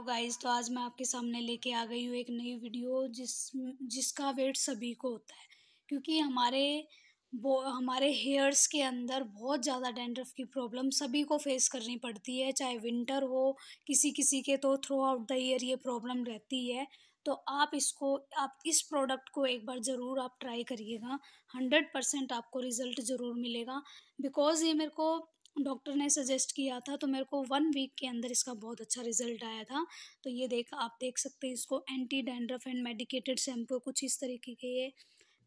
hello guys तो आज मैं आपके सामने लेके आ गई हूँ एक नई वीडियो जिस जिसका वेट सभी को होता है क्योंकि हमारे वो हमारे हेयर्स के अंदर बहुत ज़्यादा डेंड्रफ की प्रॉब्लम सभी को फेस करनी पड़ती है चाहे विंटर हो किसी किसी के तो थ्रू आउट द ईयर ये प्रॉब्लम रहती है तो आप इसको आप इस प्रोडक्ट को एक बार ज़रूर आप ट्राई करिएगा हंड्रेड परसेंट आपको रिज़ल्ट ज़रूर मिलेगा बिकॉज़ ये मेरे को डॉक्टर ने सजेस्ट किया था तो मेरे को वन वीक के अंदर इसका बहुत अच्छा रिजल्ट आया था तो ये देख आप देख सकते हैं इसको anti dandruff and medicated shampoo कुछ इस तरीके के ये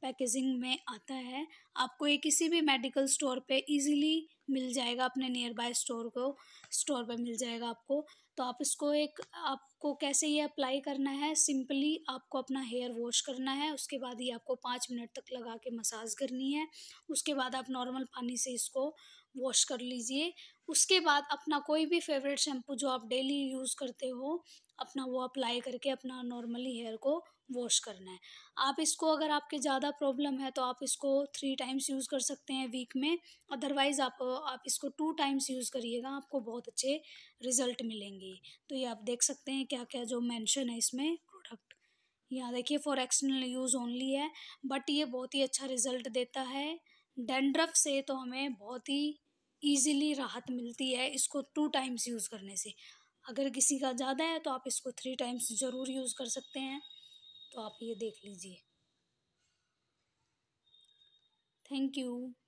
पैकेजिंग में आता है आपको ये किसी भी मेडिकल स्टोर पे इजीली मिल जाएगा अपने नियर बाय स्टोर को स्टोर पे मिल जाएगा आपको तो आप इसको एक आपको कैसे ये अप्लाई करना है सिंपली आपको अपना हेयर वॉश करना है उसके बाद ये आपको पाँच मिनट तक लगा के मसाज करनी है उसके बाद आप नॉर्मल पानी से इसको वॉश कर लीजिए उसके बाद अपना कोई भी फेवरेट शैम्पू जो आप डेली यूज़ करते हो अपना वो अप्लाई करके अपना नॉर्मली हेयर को वॉश करना है आप इसको अगर आपके ज़्यादा प्रॉब्लम है तो आप इसको थ्री टाइम्स यूज़ कर सकते हैं वीक में अदरवाइज़ आप आप इसको टू टाइम्स यूज़ करिएगा आपको बहुत अच्छे रिज़ल्ट मिलेंगे तो ये आप देख सकते हैं क्या क्या जो मैंशन है इसमें प्रोडक्ट यहाँ देखिए फॉर एक्सटर्नल यूज़ ओनली है बट ये बहुत ही अच्छा रिज़ल्ट देता है डेंड्रफ से तो हमें बहुत ही ईज़िली राहत मिलती है इसको टू टाइम्स यूज़ करने से अगर किसी का ज़्यादा है तो आप इसको थ्री टाइम्स ज़रूर यूज़ कर सकते हैं तो आप ये देख लीजिए थैंक यू